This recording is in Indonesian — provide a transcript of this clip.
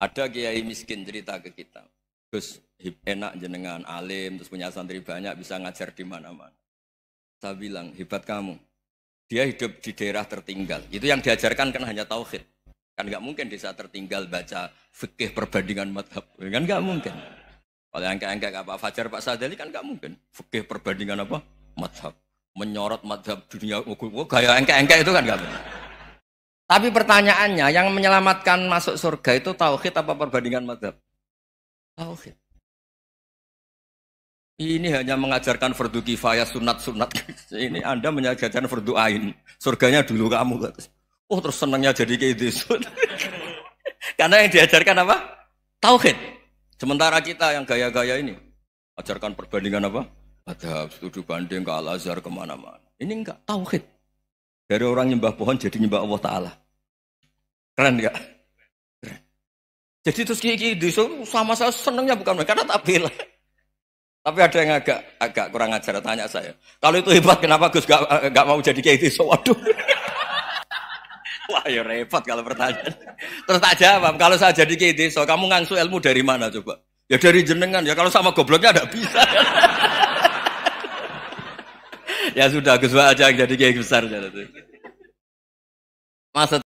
Ada kiai miskin cerita ke kita. Terus enak jenengan alim, terus punya santri banyak, bisa ngajar di mana-mana. Saya bilang, hebat kamu. Dia hidup di daerah tertinggal. Itu yang diajarkan kan hanya tauhid. Kan nggak mungkin desa tertinggal baca fikih perbandingan madhab. Ya kan nggak mungkin. Kalau yang kayak kayak Pak Fajar, Pak Sadali kan nggak mungkin. Fikih perbandingan apa? Madhab. Menyorot madhab dunia. Oh, gaya oh, angka-angka itu kan nggak mungkin. Tapi pertanyaannya, yang menyelamatkan masuk surga itu tauhid apa perbandingan mazhab? Tauhid. Ini hanya mengajarkan fardu kifayah sunat-sunat. Ini Anda menyajarkan fardu ain. Surganya dulu kamu. Oh terus senangnya jadi kayak gitu. Karena yang diajarkan apa? Tauhid. Sementara kita yang gaya-gaya ini. Ajarkan perbandingan apa? Ada studi banding ke Al-Azhar kemana-mana. Ini enggak tauhid. Dari orang nyembah pohon jadi nyembah Allah Ta'ala. Keren nggak? Keren. Jadi terus kiki disuruh sama saya senengnya bukan karena tapi lah. Tapi ada yang agak agak kurang ajar tanya saya. Kalau itu hebat kenapa Gus gak, gak mau jadi kiai itu? Waduh. Wah ya repot kalau pertanyaan. Terus tak jawab. Kalau saya jadi kiai so, kamu ngangsu ilmu dari mana coba? Ya dari jenengan. Ya kalau sama gobloknya ada bisa. ya sudah Gus aja jadi kiai besar. Maksud